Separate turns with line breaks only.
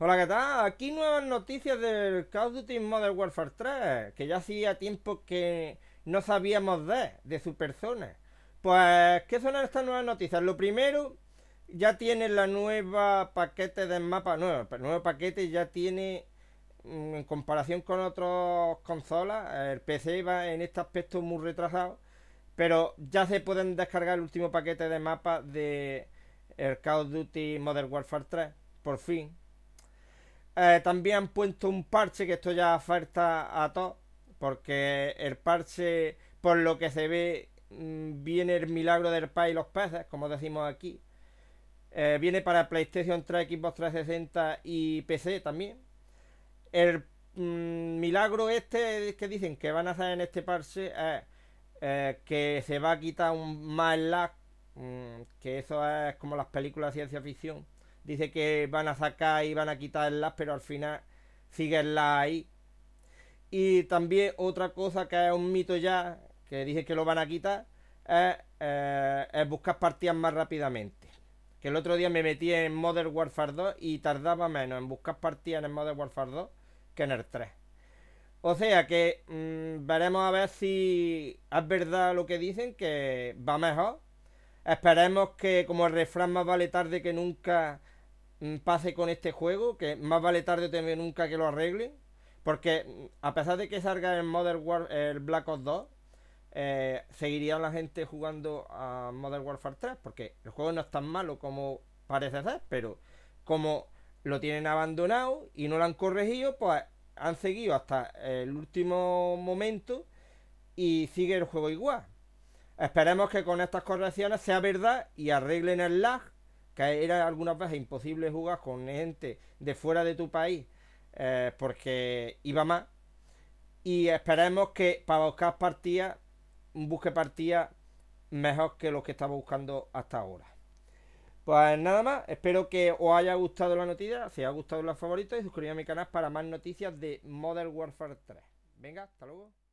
Hola, ¿qué tal? Aquí nuevas noticias del Call of Duty Modern Warfare 3, que ya hacía tiempo que no sabíamos de, de su persona. Pues, ¿qué son estas nuevas noticias? Lo primero, ya tiene la nueva paquete de mapa nuevo, el nuevo paquete ya tiene, mm, en comparación con otras consolas, el PC va en este aspecto muy retrasado, pero ya se pueden descargar el último paquete de mapa de el Call of Duty Modern Warfare 3, por fin eh, también han puesto un parche que esto ya afecta a todos, porque el parche, por lo que se ve, mm, viene el milagro del país y los peces, como decimos aquí. Eh, viene para PlayStation 3, Xbox 360 y PC también. El mm, milagro este que dicen que van a hacer en este parche es eh, que se va a quitar un mal lag, mm, que eso es como las películas de ciencia ficción dice que van a sacar y van a quitarlas, pero al final siguen las ahí. Y también otra cosa que es un mito ya, que dice que lo van a quitar, eh, es, buscar partidas más rápidamente. Que el otro día me metí en Modern Warfare 2 y tardaba menos en buscar partidas en Modern Warfare 2 que en el 3. O sea que mm, veremos a ver si es verdad lo que dicen, que va mejor. Esperemos que, como el refrán más vale tarde que nunca, pase con este juego, que más vale tarde o nunca que lo arreglen. Porque mm, a pesar de que salga el Modern el Black Ops 2, eh, seguiría la gente jugando a Modern Warfare 3, porque el juego no es tan malo como parece ser, pero como lo tienen abandonado y no lo han corregido, pues han seguido hasta el último momento y sigue el juego igual. Esperemos que con estas correcciones sea verdad y arreglen el lag que era algunas veces imposible jugar con gente de fuera de tu país eh, porque iba más. Y esperemos que para buscar partidas, busque partidas mejor que lo que estaba buscando hasta ahora. Pues nada más, espero que os haya gustado la noticia, si os ha gustado la favorita y suscribíos a mi canal para más noticias de Modern Warfare 3. Venga, hasta luego.